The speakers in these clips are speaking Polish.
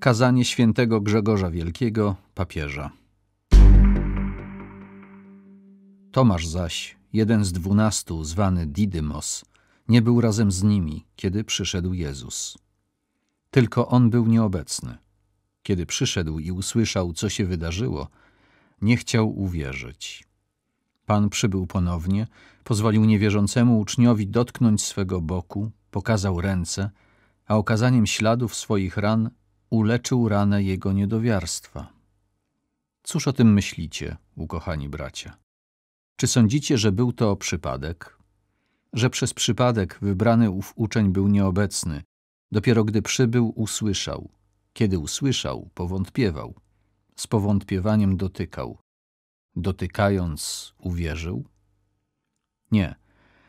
Kazanie świętego Grzegorza Wielkiego, papieża. Tomasz zaś, jeden z dwunastu, zwany Didymos, nie był razem z nimi, kiedy przyszedł Jezus. Tylko on był nieobecny. Kiedy przyszedł i usłyszał, co się wydarzyło, nie chciał uwierzyć. Pan przybył ponownie, pozwolił niewierzącemu uczniowi dotknąć swego boku, pokazał ręce, a okazaniem śladów swoich ran uleczył ranę jego niedowiarstwa. Cóż o tym myślicie, ukochani bracia? Czy sądzicie, że był to przypadek? Że przez przypadek wybrany ów uczeń był nieobecny. Dopiero gdy przybył, usłyszał. Kiedy usłyszał, powątpiewał. Z powątpiewaniem dotykał. Dotykając, uwierzył? Nie,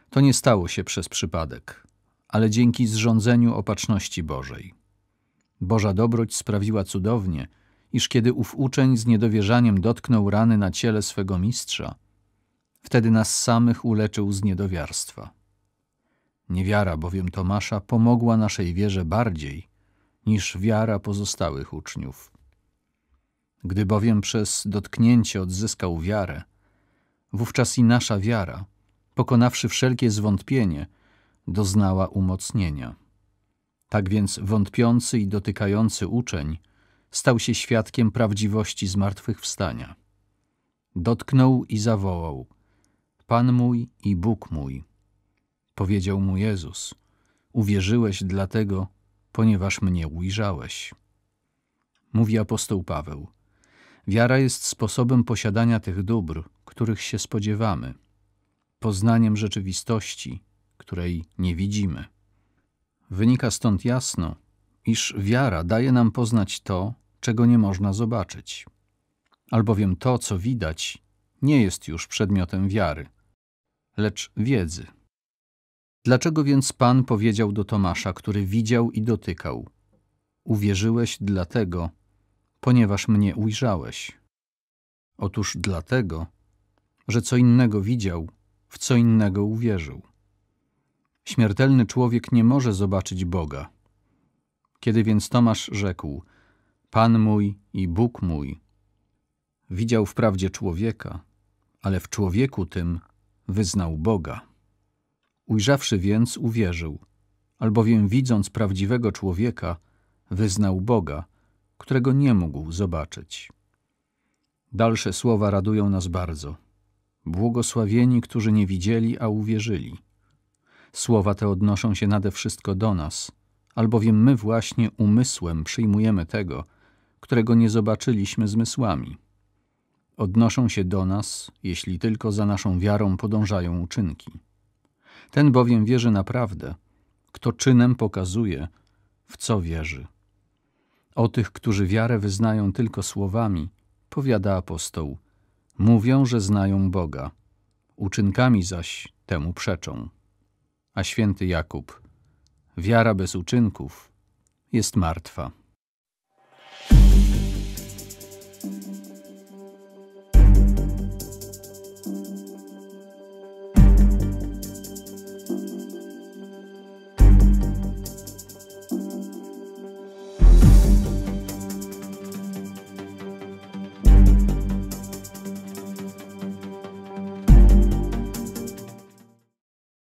to nie stało się przez przypadek, ale dzięki zrządzeniu opatrzności Bożej. Boża dobroć sprawiła cudownie, iż kiedy ów uczeń z niedowierzaniem dotknął rany na ciele swego mistrza, wtedy nas samych uleczył z niedowiarstwa. Niewiara bowiem Tomasza pomogła naszej wierze bardziej niż wiara pozostałych uczniów. Gdy bowiem przez dotknięcie odzyskał wiarę, wówczas i nasza wiara, pokonawszy wszelkie zwątpienie, doznała umocnienia. Tak więc wątpiący i dotykający uczeń stał się świadkiem prawdziwości zmartwychwstania. Dotknął i zawołał: Pan mój i Bóg mój. Powiedział mu Jezus: Uwierzyłeś dlatego, ponieważ mnie ujrzałeś. Mówi apostoł Paweł: Wiara jest sposobem posiadania tych dóbr, których się spodziewamy, poznaniem rzeczywistości, której nie widzimy. Wynika stąd jasno, iż wiara daje nam poznać to, czego nie można zobaczyć. Albowiem to, co widać, nie jest już przedmiotem wiary, lecz wiedzy. Dlaczego więc Pan powiedział do Tomasza, który widział i dotykał: Uwierzyłeś dlatego, ponieważ mnie ujrzałeś? Otóż dlatego, że co innego widział, w co innego uwierzył. Śmiertelny człowiek nie może zobaczyć Boga. Kiedy więc Tomasz rzekł: Pan mój i Bóg mój, widział wprawdzie człowieka, ale w człowieku tym wyznał Boga. Ujrzawszy więc, uwierzył, albowiem widząc prawdziwego człowieka, wyznał Boga, którego nie mógł zobaczyć. Dalsze słowa radują nas bardzo. Błogosławieni, którzy nie widzieli, a uwierzyli. Słowa te odnoszą się nade wszystko do nas, albowiem my właśnie umysłem przyjmujemy tego, którego nie zobaczyliśmy zmysłami. Odnoszą się do nas, jeśli tylko za naszą wiarą podążają uczynki. Ten bowiem wierzy naprawdę, kto czynem pokazuje, w co wierzy. O tych, którzy wiarę wyznają tylko słowami, powiada apostoł, mówią, że znają Boga, uczynkami zaś temu przeczą a święty Jakub. Wiara bez uczynków jest martwa.